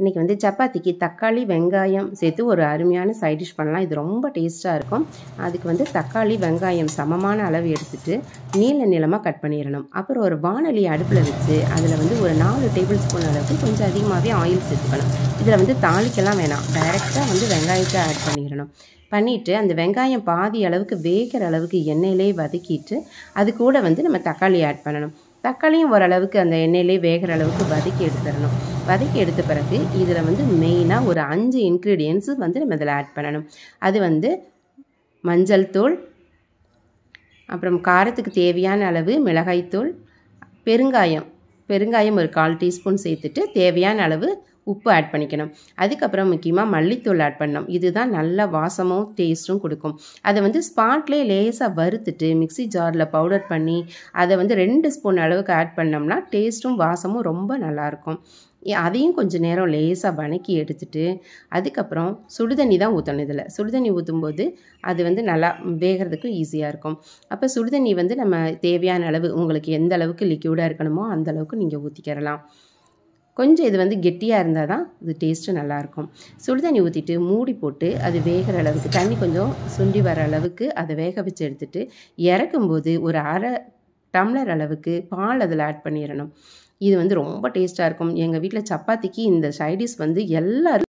இன்றைக்கி வந்து சப்பாத்திக்கு தக்காளி வெங்காயம் சேர்த்து ஒரு அருமையான சைட் டிஷ் பண்ணலாம் இது ரொம்ப டேஸ்ட்டாக இருக்கும் அதுக்கு வந்து தக்காளி வெங்காயம் சமமான அளவு எடுத்துகிட்டு நீள நிலமாக கட் பண்ணிடணும் அப்புறம் ஒரு வானொலி அடுப்பில் வச்சு அதில் வந்து ஒரு நாலு டேபிள் ஸ்பூன் அளவுக்கு கொஞ்சம் அதிகமாகவே ஆயில் சேர்த்துக்கணும் இதில் வந்து தாளிக்கெல்லாம் வேணாம் டைரெக்டாக வந்து வெங்காயத்தை ஆட் பண்ணிடணும் பண்ணிவிட்டு அந்த வெங்காயம் பாதி அளவுக்கு வேகிற அளவுக்கு எண்ணெயிலே வதக்கிட்டு அது கூட வந்து நம்ம தக்காளி ஆட் பண்ணணும் தக்காளியும் ஓரளவுக்கு அந்த எண்ணெயிலே வேகிற அளவுக்கு வதக்கி எடுத்துடணும் வதக்கி எடுத்த பிறகு இதில் வந்து மெயினாக ஒரு அஞ்சு இன்க்ரீடியன்ஸு வந்து நம்ம இதில் ஆட் பண்ணணும் அது வந்து மஞ்சள் தூள் அப்புறம் காரத்துக்கு தேவையான அளவு மிளகாய்த்தூள் பெருங்காயம் பெருங்காயம் ஒரு கால் டீஸ்பூன் சேர்த்துட்டு தேவையான அளவு உப்பு ஆட் பண்ணிக்கணும் அதுக்கப்புறம் முக்கியமாக மல்லித்தூள் ஆட் பண்ணணும் இதுதான் நல்ல வாசமும் டேஸ்ட்டும் கொடுக்கும் அதை வந்து ஸ்பாட்லேயே லேசாக வறுத்துட்டு மிக்சி ஜாரில் பவுடர் பண்ணி அதை வந்து ரெண்டு ஸ்பூன் அளவுக்கு ஆட் பண்ணோம்னா டேஸ்ட்டும் வாசமும் ரொம்ப நல்லாயிருக்கும் அதையும் கொஞ்சம் நேரம் லேசாக வணக்கி எடுத்துட்டு அதுக்கப்புறம் சுடுதண்ணி தான் ஊற்றணும் இதில் சுடுதண்ணி ஊற்றும்போது அது வந்து நல்லா வேகிறதுக்கும் ஈஸியாக இருக்கும் அப்போ சுடுதண்ணி வந்து நம்ம தேவையான அளவு உங்களுக்கு எந்த அளவுக்கு லிக்யூடாக இருக்கணுமோ அந்த அளவுக்கு நீங்கள் ஊற்றிக்கிறலாம் கொஞ்சம் இது வந்து கெட்டியாக இருந்தால் தான் இது டேஸ்ட்டு நல்லாயிருக்கும் சுடு தண்ணி ஊற்றிட்டு மூடி போட்டு அது வேகிற அளவுக்கு தண்ணி கொஞ்சம் சுண்டி வர அளவுக்கு அதை வேக வச்சு எடுத்துகிட்டு இறக்கும்போது ஒரு அரை டம்ளர் அளவுக்கு பால் அதில் ஆட் பண்ணிடணும் இது வந்து ரொம்ப டேஸ்ட்டாக இருக்கும் எங்கள் வீட்டில் சப்பாத்திக்கு இந்த சைடிஷ் வந்து எல்லோரும்